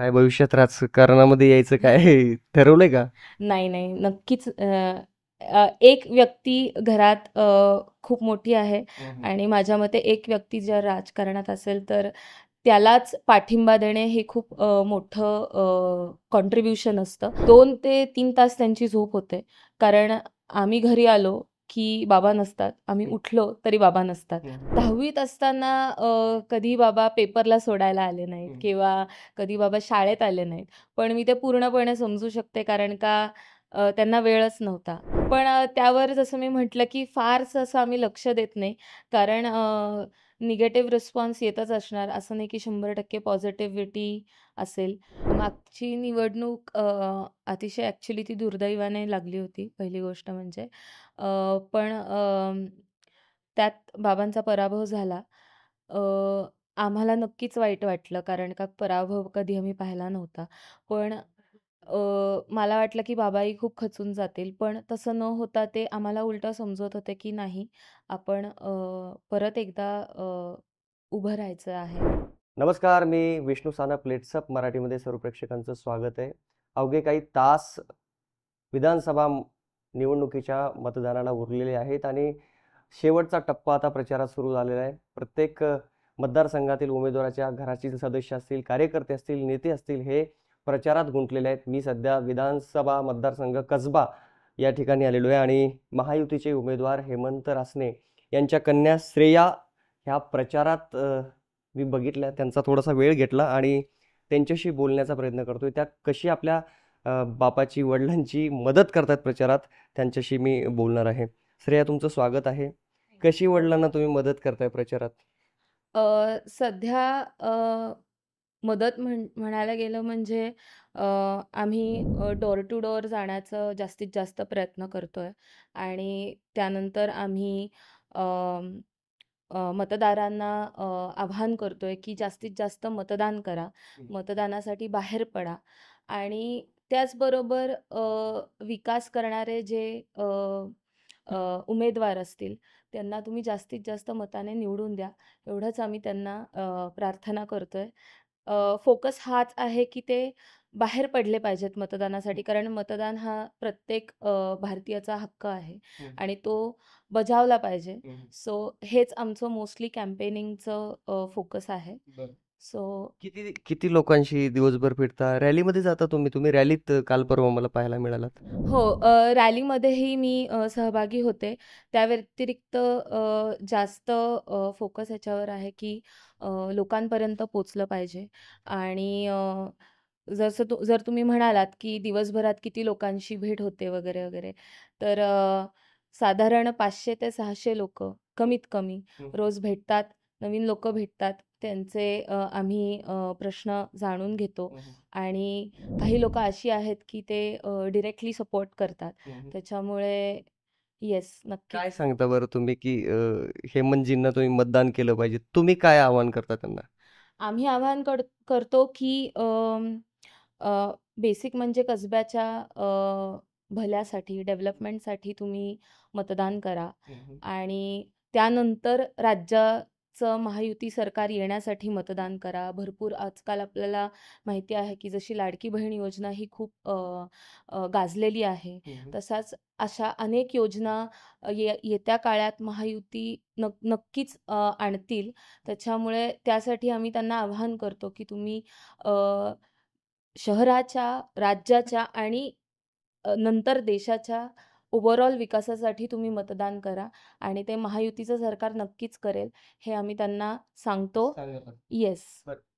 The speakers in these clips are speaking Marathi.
काय भविष्यात राजकारणामध्ये यायचं काय ठरवलंय का नाही नाही नक्कीच एक व्यक्ती घरात खूप मोठी आहे आणि माझ्या मते एक व्यक्ती जर राजकारणात असेल तर त्यालाच पाठिंबा देणे हे खूप मोठं कॉन्ट्रीब्युशन असतं दोन ते तीन तास त्यांची झोप होते कारण आम्ही घरी आलो की बाबा नसतात आम्ही उठलो तरी बाबा नसतात दहावीत असताना कधी बाबा पेपरला सोडायला आले नाहीत किंवा कधी बाबा शाळेत आले नाहीत पण मी ते पूर्णपणे समजू शकते कारण का त्यांना वेळच नव्हता पण त्यावर जसं मी म्हटलं की फारसं असं आम्ही लक्ष देत नाही कारण निगेटिव्ह रिस्पॉन्स येतच असणार असं नाही की शंभर टक्के पॉझिटिव्हिटी असेल मागची निवडणूक अतिशय ॲक्च्युली ती दुर्दैवाने लागली होती पहिली गोष्ट म्हणजे पण त्यात बाबांचा पराभव झाला आम्हाला नक्कीच वाईट वाटलं कारण का पराभव कधी आम्ही पाहिला नव्हता पण मला वाटलं की बाबाही खूप खचून जातील, पण तसं न होता ते आम्हाला उलटं समजवत होते की नाही, आपण परत एकदा उभं राहायचं आहे. नमस्कार, मी विष्णू साना मराठीमध्ये सर्व प्रेक्षकांचं स्वागत आहे. अवघे काही तास विधानसभा निवडणुकीच्या मतदानाला उरलेले आहेत आणि शेवटचा टप्पा आता प्रचारात सुरू झालेला आहे. प्रत्येक मतदारसंघातील उमेदवाराच्या घराचे सदस्य असतील, कार्यकर्ते असतील, नेते असतील हे प्रचारात गुंतलेले आहेत मी सध्या विधानसभा मतदारसंघ कसबा या ठिकाणी आलेलो आहे आणि महायुतीचे उमेदवार हेमंत रासने यांच्या कन्या श्रेया ह्या प्रचारात मी बघितल्या त्यांचा थोडासा वेळ घेतला आणि त्यांच्याशी बोलण्याचा प्रयत्न करतोय त्या कशी आपल्या बापाची वडिलांची मदत करतात प्रचारात त्यांच्याशी मी बोलणार आहे श्रेया तुमचं स्वागत आहे कशी वडिलांना तुम्ही मदत करताय प्रचारात सध्या मदत म्हण म्हणायला गेलं म्हणजे आम्ही डोर टू डोअर जाण्याचं जास्तीत जास्त प्रयत्न करतो आहे आणि त्यानंतर आम्ही मतदारांना आवाहन करतो आहे की जास्तीत जास्त मतदान करा. मतदानासाठी बाहेर पडा आणि त्याचबरोबर विकास करणारे जे उमेदवार असतील त्यांना तुम्ही जास्तीत जास्त मताने निवडून द्या, एवढंच आम्ही त्यांना प्रार्थना करतो आहे फोकस हाच आहे, की ते बाहेर पडले पाहिजेत मतदानासाठी. कारण मतदान हा प्रत्येक भारतीयाचा हक्क आहे आणि तो बजावला पाहिजे. सो हेच आमचं मोस्टली कॅम्पेनिंगचं फोकस आहे. सो किती किती लोकांशी दिवसभर फिरता रॅलीमध्ये जाता तुम्ही तुम्ही रॅलीत काल परवा मला पाहायला मिळालात हो रॅलीमध्येही मी सहभागी होते त्या व्यतिरिक्त जास्त फोकस याच्यावर आहे की लोकांपर्यंत पोचलं पाहिजे आणि जसं तू जर तुम्ही म्हणालात की दिवसभरात किती लोकांशी भेट होते वगैरे वगैरे तर साधारण पाचशे ते सहाशे लोक कमीत कमी रोज भेटतात नवीन लोक भेटतात त्यांचे आम्ही प्रश्न जाणून घेतो आणि काही लोक अशी आहेत की ते डिरेक्टली सपोर्ट करतात त्याच्यामुळे येस नक्की काय सांगता बरं तुम्ही की हेमंतजींना तुम्ही मतदान केलं पाहिजे तुम्ही काय आवाहन करता त्यांना आम्ही आवाहन कर करतो की बेसिक म्हणजे कसब्याच्या भल्यासाठी डेव्हलपमेंटसाठी तुम्ही मतदान करा आणि त्यानंतर राज्य चं महायुती सरकार येण्यासाठी मतदान करा भरपूर आजकाल आपल्याला माहिती आहे की जशी लाडकी बहीण योजना ही खूप गाजलेली आहे तसाच अशा अनेक योजना ये येत्या काळात महायुती नक्कीच आणतील त्याच्यामुळे त्यासाठी आम्ही त्यांना आवाहन करतो की तुम्ही शहराच्या राज्याच्या आणि नंतर देशाच्या ओव्हरऑल विकासासाठी तुम्ही मतदान करा आणि ते महायुतीचं सरकार नक्कीच करेल हे आम्ही त्यांना सांगतो येस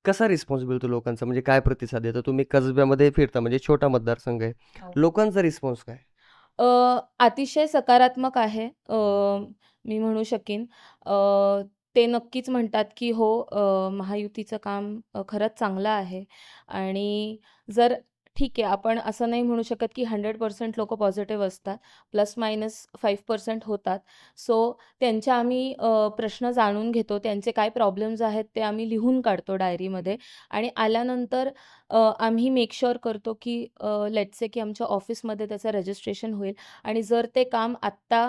कसा रिस्पॉन्सिबल तू लोकांचा म्हणजे काय प्रतिसाद येतो तुम्ही कसब्यामध्ये फिरता म्हणजे छोटा मतदारसंघ आहे हो. लोकांचा रिस्पॉन्स काय अतिशय सकारात्मक आहे मी म्हणू शकेन ते नक्कीच म्हणतात की हो महायुतीचं काम खरंच चांगलं आहे आणि जर ठीक आहे आपण असं नाही म्हणू शकत की हंड्रेड पर्सेंट लोक पॉझिटिव्ह असतात प्लस मायनस फाईव्ह पर्सेंट होतात सो त्यांच्या आम्ही प्रश्न जाणून घेतो त्यांचे काय प्रॉब्लेम्स आहेत ते आम्ही लिहून काढतो डायरीमध्ये आणि आल्यानंतर आम्ही मेक शुअर करतो की लेट्स से की आमच्या ऑफिसमध्ये त्याचं रजिस्ट्रेशन होईल आणि जर ते काम आत्ता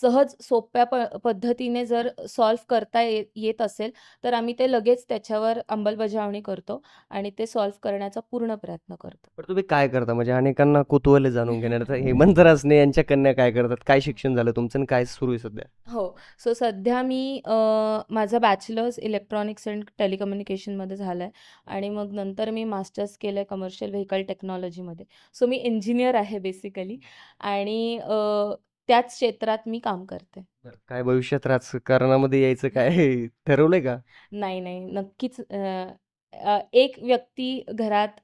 सहज सोप्या प पद्धतीने जर सॉल्व्ह करता ये येत असेल, तर आम्ही ते लगेच त्याच्यावर अंमलबजावणी करतो आणि ते सॉल्व्ह करण्याचा पूर्ण प्रयत्न करतो. पण तुम्ही काय करता? म्हणजे अनेकांना कुतूहल जाणून घेण्याचं. हेमंत रासने यांच्या कन्या काय करतात? काय शिक्षण झालं तुमचं काय सुरू आहे सध्या? हो सो सध्या मी माझा बॅचलर्स इलेक्ट्रॉनिक्स अँड टेलिकम्युनिकेशनमध्ये झाला आहे आणि मग नंतर मी मास्टर्स केलं आहे कमर्शियल व्हेकल टेक्नॉलॉजीमध्ये सो मी इंजिनियर आहे बेसिकली आणि त्याच क्षेत्रात मी काम करते काय भविष्यात राजकारणामध्ये यायचं काय ठरवलंय का नाही नाही नक्कीच एक व्यक्ती घरात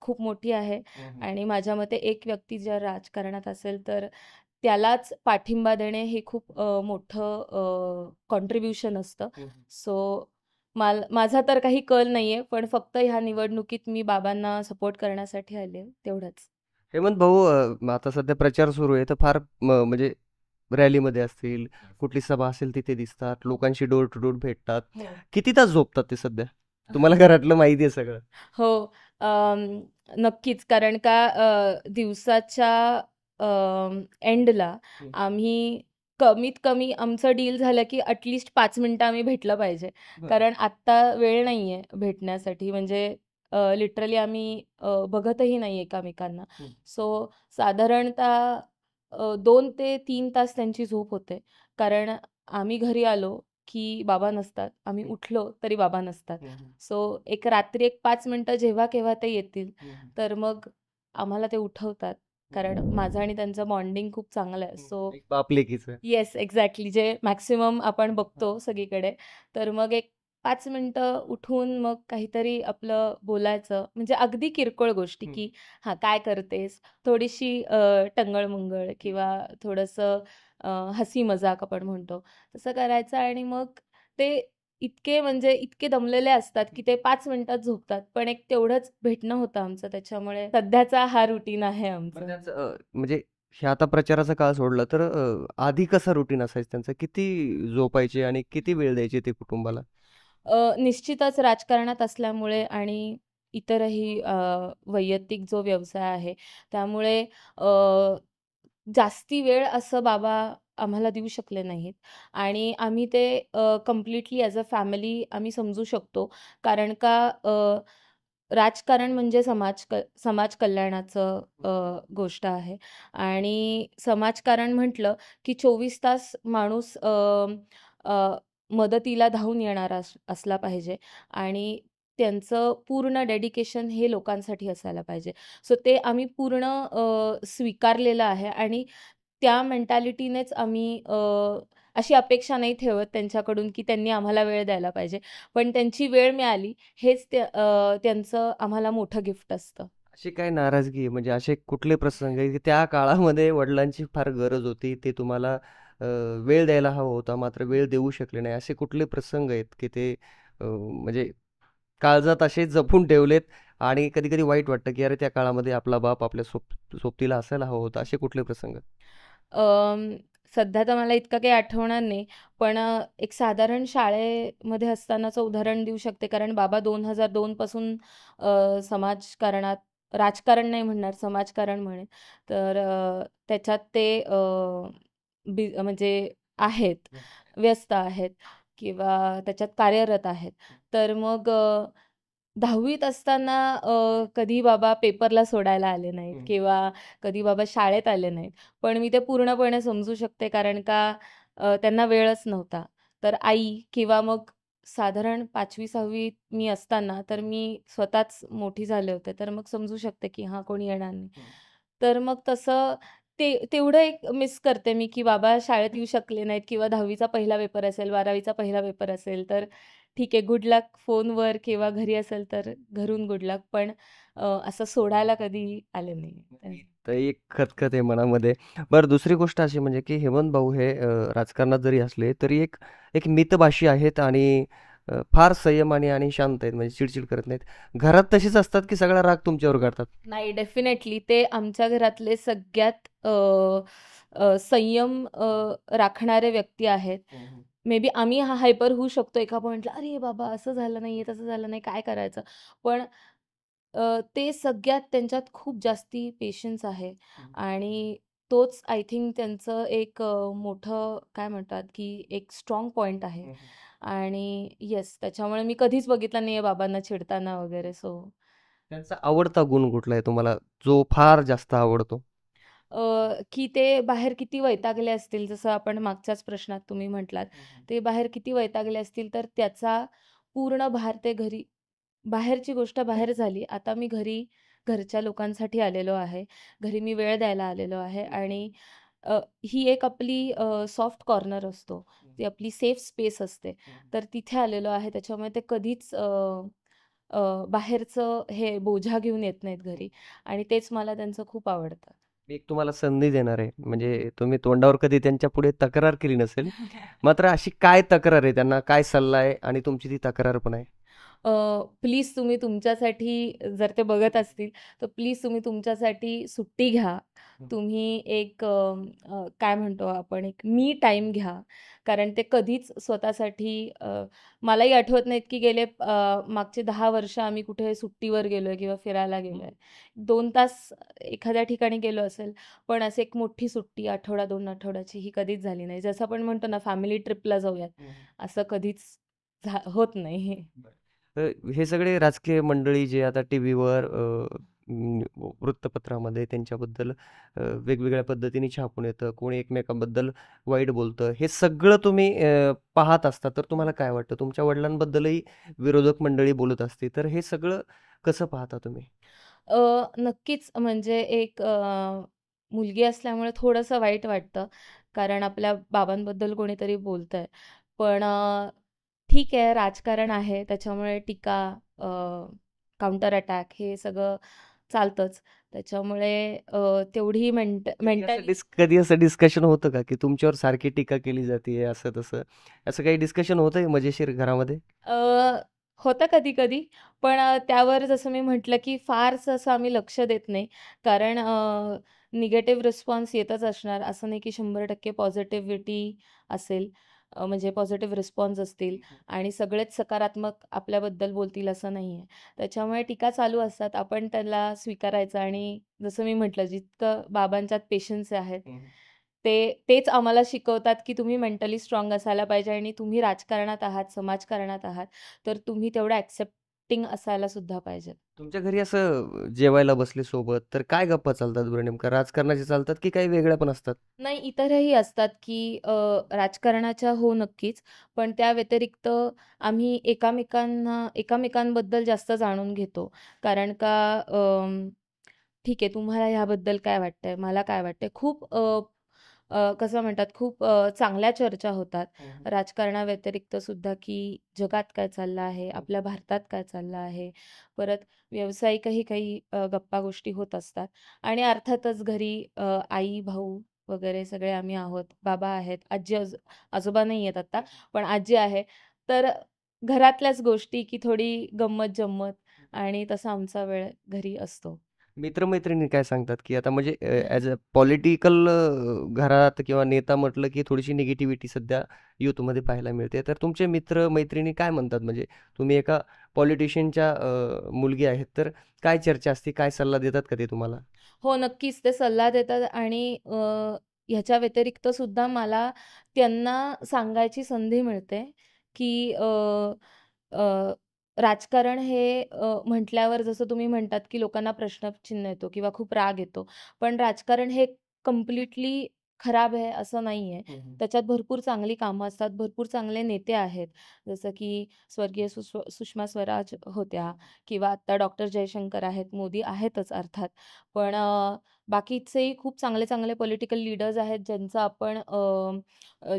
खूप मोठी आहे आणि माझ्या मते एक व्यक्ती जर राजकारणात असेल तर त्यालाच पाठिंबा देणे हे खूप मोठं कॉन्ट्रीब्युशन असतं सो हो, हो. माल माझा तर काही कल नाहीये पण फक्त ह्या निवडणुकीत मी बाबांना सपोर्ट करण्यासाठी आले तेवढंच हेमंत भाऊ आता सध्या प्रचार सुरू आहे तर फार म्हणजे रॅलीमध्ये असतील कुठली सभा असेल तिथे दिसतात लोकांशी डोर टू डोर भेटतात हो. किती तास झोपतात ते सध्या तुम्हाला घरातलं माहिती आहे सगळं हो नक्कीच कारण का दिवसाच्या एंडला आम्ही कमीत कमी आमचं डील झालं, की अटलिस्ट पाच मिनिटं आम्ही भेटलं पाहिजे. कारण आत्ता वेळ नाही आहे भेटण्यासाठी म्हणजे लिटरली आम्ही बघतही नाही एकामेकांना सो साधारणतः दोन ते तीन तास त्यांची झोप होते. कारण आम्ही घरी आलो, की बाबा नसतात. आम्ही उठलो, तरी बाबा नसतात. सो एक रात्री एक पाच मिनिटं जेव्हा-केव्हा ते येतील, तर मग आम्हाला ते उठवतात कारण माझं आणि त्यांचं बॉन्डिंग खूप चांगलं आहे सो येस एक्झॅक्टली जे मॅक्सिमम आपण बघतो सगळीकडे तर मग एक पाच मिनिटं उठून मग काहीतरी आपलं बोलायचं म्हणजे अगदी किरकोळ गोष्टी की हा काय करतेस थोडीशी टंगळमंगळ किंवा थोडंसं हसी मजाक आपण म्हणतो तसं करायचं आणि मग ते इतके म्हणजे इतके दमलेले असतात की ते पाच मिनिटात झोपतात पण एक तेवढंच भेटणं होतं आमचं त्याच्यामुळे सध्याचा हा रुटीन आहे आमचा म्हणजे हे आता प्रचाराचा काळ सोडलं तर आधी कसा रुटीन असायचं त्यांचं किती झोपायचे आणि किती वेळ द्यायचे ते कुटुंबाला निश्चितच राजकारणात असल्यामुळे आणि इतरही वैयक्तिक जो व्यवसाय आहे त्यामुळे अ, जास्ती वेळ असं बाबा आम्हाला देऊ शकले नाहीत आणि आम्ही ते कम्प्लिटली ॲज अ फॅमिली आम्ही समजू शकतो कारण का राजकारण म्हणजे समाज क समाज कल्याणाचं गोष्ट आहे आणि समाजकारण म्हटलं की चोवीस तास माणूस मदतीला धावून येणार अस असला पाहिजे आणि त्यांचं पूर्ण डेडिकेशन हे लोकांसाठी असायला पाहिजे सो ते आम्ही पूर्ण स्वीकारलेलं आहे आणि त्या मेंटॅलिटीनेच आम्ही अशी अपेक्षा नाही ठेवत त्यांच्याकडून की त्यांनी आम्हाला वेळ द्यायला पाहिजे पण त्यांची वेळ मिळाली हेच ते त्यांचं आम्हाला मोठं गिफ्ट असतं अशी काय नाराजगी म्हणजे असे कुठले प्रसंग आहेत की त्या काळामध्ये वडिलांची फार गरज होती ते तुम्हाला वेळ द्यायला हवा होता मात्र वेळ देऊ शकले नाही असे कुठले प्रसंग आहेत की ते म्हणजे काळजात असे जपून ठेवलेत आणि कधी कधी वाईट वाटतं की अरे त्या काळामध्ये आपला बाप आपल्या सोप सोबतीला असायला हवा होता असे कुठले प्रसंग सध्या तर मला इतकं काही आठवणार नाही, पण एक साधारण शाळेमध्ये असतानाचं उदाहरण देऊ शकते. कारण बाबा दोन पासून दोनपासून समाजकारणात राजकारण नाही म्हणणार, समाजकारण म्हणे तर त्याच्यात ते म्हणजे आहेत, व्यस्त आहेत किंवा त्याच्यात कार्यरत आहेत. तर मग दहावीत असताना कधी बाबा पेपरला सोडायला आले नाहीत किंवा कधी बाबा शाळेत आले नाहीत पण मी ते पूर्णपणे समजू शकते कारण का त्यांना वेळच नव्हता तर आई किंवा मग साधारण पाचवी सहावी मी असताना तर मी स्वतःच मोठी झाले होते तर मग समजू शकते की हा कोणी येणार नाही तर मग तसं ते तेवढं एक मिस करते मी की बाबा शाळेत येऊ शकले नाहीत किंवा दहावीचा पहिला पेपर असेल बारावीचा पहिला पेपर असेल तर ठीक आहे गुड लक फोनवर किंवा घरी असेल तर घरून गुड लक पण असं सोडायला कधी आलं नाही तर एक खतखत आहे मनामध्ये बरं दुसरी गोष्ट अशी म्हणजे की हेमंत भाऊ हे राजकारणात जरी असले तरी एक एक मितभाषी आहेत आणि फार संयम आणि शांत आहेत म्हणजे चिडचिड करत नाहीत घरात तशीच असतात की सगळा राग तुमच्यावर काढतात नाही डेफिनेटली ते आमच्या घरातले सगळ्यात संयम राखणारे व्यक्ती आहेत मे बी आम्ही हा हायपर होऊ शकतो एका पॉईंटला अरे बाबा असं झालं नाही आहे तसं झालं नाही काय करायचं पण ते सगळ्यात त्यांच्यात खूप जास्ती पेशन्स आहे आणि तोच आय थिंक त्यांचं एक मोठं काय म्हणतात की एक स्ट्रॉंग पॉईंट आहे आणि येस त्याच्यामुळे मी कधीच बघितलं नाही आहे बाबांना चिडताना वगैरे सो त्यांचा आवडता गुण कुठला आहे तुम्हाला जो फार जास्त आवडतो की ते बाहेर किती वैतागले असतील, जसं आपण मागच्याच प्रश्नात तुम्ही म्हटलात. ते बाहेर किती वैतागले असतील, तर त्याचा पूर्ण भार ते घरी बाहेरची गोष्ट बाहेर झाली. आता मी घरी घरच्या लोकांसाठी आलेलो आहे. घरी मी वेळ द्यायला आलेलो आहे आणि ही एक आपली सॉफ्ट कॉर्नर असतो. ती आपली सेफ स्पेस असते. तर तिथे आलेलो आहे. त्याच्यामुळे ते कधीच बाहेरचं हे बोझा घेऊन येत नाहीत घरी आणि तेच मला त्यांचं खूप आवडतं. मी एक तुम्हाला संधी देणार आहे म्हणजे तुम्ही तोंडावर कधी त्यांच्या पुढे तक्रार केली नसेल मात्र अशी काय तक्रार आहे त्यांना काय सल्ला आहे आणि तुमची ती तक्रार पण आहे प्लीज तुम्ही तुमच्यासाठी जर ते बघत असतील तर प्लीज तुम्ही तुमच्यासाठी सुट्टी घ्या तुम्ही एक काय म्हणतो आपण एक मी टाईम घ्या कारण ते कधीच स्वतःसाठी मलाही आठवत नाहीत की गेले मागचे दहा वर्ष आम्ही कुठे सुट्टीवर गेलो आहे किंवा फिरायला गेलो आहे दोन तास एखाद्या ठिकाणी गेलो असेल पण असे एक मोठी सुट्टी आठवडा दोन आठवड्याची ही कधीच झाली नाही जसं आपण म्हणतो ना फॅमिली ट्रिपला जाऊयात असं कधीच होत नाही तर हे सगळे राजकीय मंडळी जे आता टी व्हीवर वृत्तपत्रामध्ये त्यांच्याबद्दल वेगवेगळ्या पद्धतीने छापून येतं कोणी एकमेकांबद्दल वाईट बोलतं हे सगळं तुम्ही पाहत असता तर तुम्हाला काय वाटतं तुमच्या वडिलांबद्दलही विरोधक मंडळी बोलत असते तर हे सगळं कसं पाहता तुम्ही? नक्कीच म्हणजे एक मुलगी असल्यामुळे थोडंसं वाईट वाटतं. कारण आपल्या बाबांबद्दल कोणीतरी बोलतंय. पण ठीक आहे राजकारण आहे त्याच्यामुळे टीका काउंटर अटॅक हे सगळं चालतंच त्याच्यामुळे तेवढी मेंट कधी कधी असं डिस्कशन होतं का की तुमच्यावर सारखी टीका केली जाते असं तसं असं काही डिस्कशन होतंय मजेशीर घरामध्ये होतं कधी कधी पण त्यावर जसं मी म्हटलं की फारसं असं आम्ही लक्ष देत नाही कारण निगेटिव्ह रिस्पॉन्स येतच असणार असं नाही की शंभर टक्के पॉझिटिव्हिटी असेल म्हणजे पॉझिटिव्ह रिस्पॉन्स असतील हो. आणि सगळेच सकारात्मक आपल्याबद्दल बोलतील असं नाही आहे त्याच्यामुळे टीका चालू असतात आपण त्याला स्वीकारायचं आणि जसं मी म्हटलं जितकं बाबांच्यात पेशन्स आहेत ते तेच आम्हाला शिकवतात की तुम्ही मेंटली स्ट्रॉंग असायला पाहिजे आणि तुम्ही राजकारणात आहात समाजकारणात आहात तर तुम्ही तेवढं ॲक्सेप्ट टिंग असायला सुद्धा पाहिजे तुमच्या घरी असं जेवायला बसले सोबत तर काय गप्पा चालतात बरं नेमकं राजकारणाचे चालतात की काही वेगळ्या पण असतात नाही इतरही असतात की राजकारणाच्या हो नक्कीच पण त्या व्यतिरिक्त आम्ही एकामेकांना एकामेकांबद्दल जास्त जाणून घेतो कारण का ठीक आहे तुम्हाला ह्याबद्दल काय वाटतंय मला काय वाटतंय खूप कसं म्हणतात खूप चांगल्या चर्चा होतात. हो, हो. राजकारणाव्यतिरिक्त सुद्धा की जगात काय चाललं आहे, हो. आपल्या भारतात काय चाललं आहे, परत व्यावसायिकही काही गप्पा गोष्टी होत असतात आणि अर्थातच घरी आई, भाऊ वगैरे सगळे आम्ही आहोत. बाबा आहेत, आजी आजोबा नाही आहेत आता, पण आजी आहे. तर घरातल्याच गोष्टी की थोडी गंमत जम्मत आणि तसा आमचा वेळ घरी असतो. मित्रमैत्रिणी काय सांगतात की आता म्हणजे ॲज अ पॉलिटिकल घरात किंवा नेता म्हटलं की थोडीशी निगेटिव्हिटी सध्या युथमध्ये पाहायला मिळते तर तुमचे मित्र मैत्रिणी काय म्हणतात म्हणजे तुम्ही एका पॉलिटिशियनच्या मुलगी आहेत तर काय चर्चा असते काय सल्ला देतात का ते तुम्हाला हो नक्कीच ते सल्ला देतात आणि ह्याच्या व्यतिरिक्त सुद्धा मला त्यांना सांगायची संधी मिळते की राजकारण हे म्हटल्यावर जसं तुम्ही म्हणतात, की लोकांना प्रश्नचिन्ह येतो किंवा खूप राग येतो. पण राजकारण हे कंप्लीटली खराब आहे असं नाहीये. त्याच्यात भरपूर चांगली कामं असतात, भरपूर चांगले नेते आहेत. जसं की स्वर्गीय सुषमा स्वराज होत्या किंवा आता डॉक्टर जयशंकर आहेत, मोदी आहेतच अर्थात. पण बाकीचेही खूप चांगले चांगले पॉलिटिकल लीडर्स आहेत ज्यांचा आपण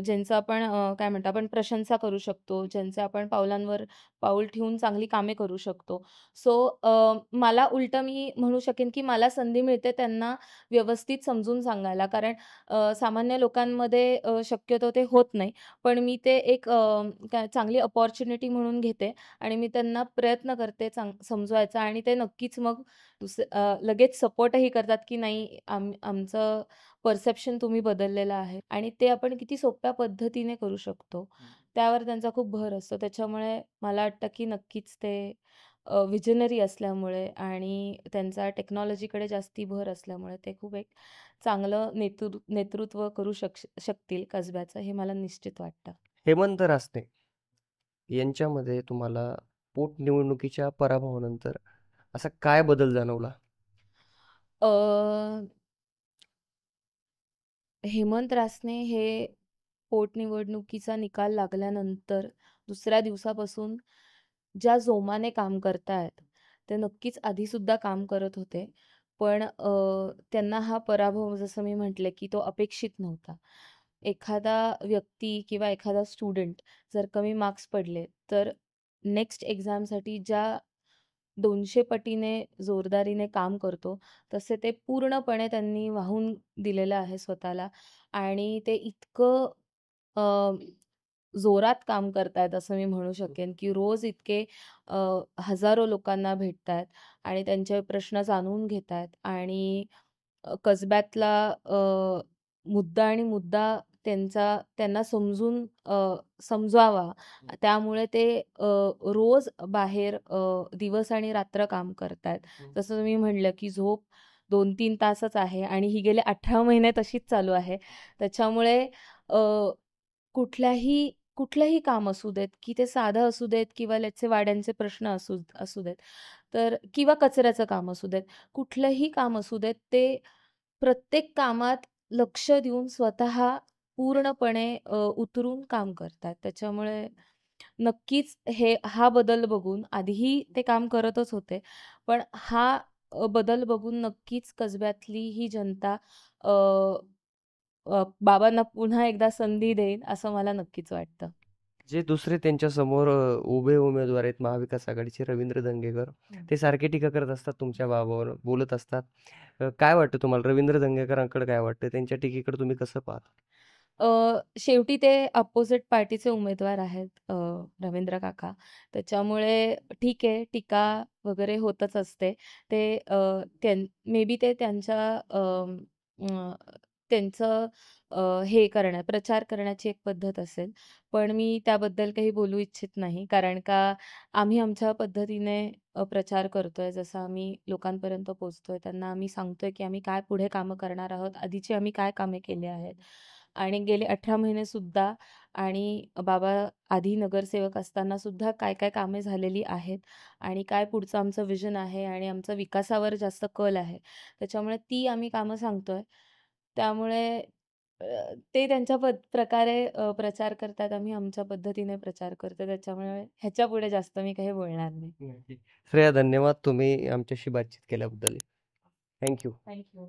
ज्यांचा आपण काय म्हणतो आपण प्रशंसा करू शकतो ज्यांचे आपण पावलांवर पाऊल ठेवून चांगली कामे करू शकतो सो मला उलट मी म्हणू शकेन की मला संधी मिळते त्यांना व्यवस्थित समजून सांगायला कारण सामान्य लोकांमध्ये शक्यतो ते होत नाही पण मी ते एक चांगली अपॉर्च्युनिटी म्हणून घेते आणि मी त्यांना प्रयत्न करते चांग समजवायचा आणि ते नक्कीच मग दुस लगेच सपोर्टही करतात, की नाही आम आमचं परसेप्शन तुम्ही बदललेलं आहे आणि ते आपण किती सोप्या पद्धतीने करू शकतो. त्यावर त्यांचा खूप भर असतो. त्याच्यामुळे मला वाटतं, की नक्कीच ते विजनरी असल्यामुळे आणि त्यांचा टेक्नॉलॉजीकडे जास्ती भर असल्यामुळे ते खूप एक चांगलं नेतृ नेतृत्व करू शक शकतील कसब्याचं हे मला निश्चित वाटतं. हेमंत रासने यांच्यामध्ये तुम्हाला पोटनिवडणुकीच्या पराभवानंतर असा काय बदल जाणवला हेमंत रासने हे पोटनिवडणुकीचा निकाल लागल्यानंतर दुसऱ्या दिवसापासून ज्या जोमाने काम करतायत ते नक्कीच आधीसुद्धा काम करत होते. पण त्यांना हा पराभव जसं मी म्हटलं की तो अपेक्षित नव्हता. एखादा व्यक्ती किंवा एखादा स्टुडंट जर कमी मार्क्स पडले तर नेक्स्ट एक्झामसाठी ज्या दोनशे पटीने जोरदारीने काम करतो तसे ते पूर्णपणे त्यांनी वाहून दिलेलं आहे स्वतःला आणि ते इतकं जोरात काम आहेत असं मी म्हणू शकेन की रोज इतके हजारो लोकांना आहेत आणि त्यांचे प्रश्न जाणून आहेत आणि कसब्यातला मुद्दा आणि मुद्दा त्यांचा त्यांना समजून समजावा समजवावा. त्यामुळे ते रोज बाहेर दिवस आणि रात्र काम करत आहेत जसं तुम्ही म्हटलं, की झोप दोन तीन तासच आहे आणि ही गेले अठरा महिने तशीच चालू आहे. त्याच्यामुळे कुठल्याही कुठलंही काम असू देत, की ते साधं असू देत किंवा याचे वाड्यांचे प्रश्न असू असू देत, तर किंवा कचऱ्याचं काम असू देत, कुठलंही काम असू देत, ते प्रत्येक कामात लक्ष देऊन स्वतः पूर्णपणे उतरून काम करतात. त्याच्यामुळे नक्कीच हे हा बदल बघून आधीही ते काम करतच होते. पण हा बदल बघून नक्कीच कसब्यातली ही जनता बाबांना पुन्हा एकदा संधी देईल असं मला नक्कीच वाटतं. जे दुसरे त्यांच्या समोर उभे उमेदवार आहेत महाविकास आघाडीचे रवींद्र दंगेकर ते सारखे टीका करत असतात तुमच्या बाबावर, बोलत असतात. काय वाटतं तुम्हाला रवींद्र दंगेकरांकडे काय वाटतं? त्यांच्या टीकेकडे तुम्ही कसं पाहता? शेवटी ते अपोजिट पार्टीचे उमेदवार आहेत रवींद्र काका. त्याच्यामुळे ठीक आहे, टीका वगैरे होतच असते. ते मे बी ते त्यांच्या त्यांचं हे करण्या प्रचार करण्याची एक पद्धत असेल. पण मी त्याबद्दल काही बोलू इच्छित नाही. कारण का आम्ही आमच्या पद्धतीने प्रचार करतोय. जसं आम्ही लोकांपर्यंत पोचतोय त्यांना आम्ही सांगतोय, की आम्ही काय पुढे कामं करणार आहोत, आधीची आम्ही काय कामे केली आहेत. आणि गेले अठरा महिनेसुद्धा आणि बाबा आधी नगरसेवक असतानासुद्धा काय काय कामे झालेली आहेत आणि काय पुढचं आमचं विजन आहे आणि आमचा विकासावर जास्त कल आहे त्याच्यामुळे ती आम्ही कामं सांगतोय त्यामुळे ते त्यांच्या प प्रकारे प्रचार करतात आम्ही आमच्या पद्धतीने प्रचार करतो त्याच्यामुळे ह्याच्या पुढे जास्त मी काही बोलणार नाही श्रेया धन्यवाद तुम्ही आमच्याशी बातचीत केल्याबद्दल थँक्यू थँक्यू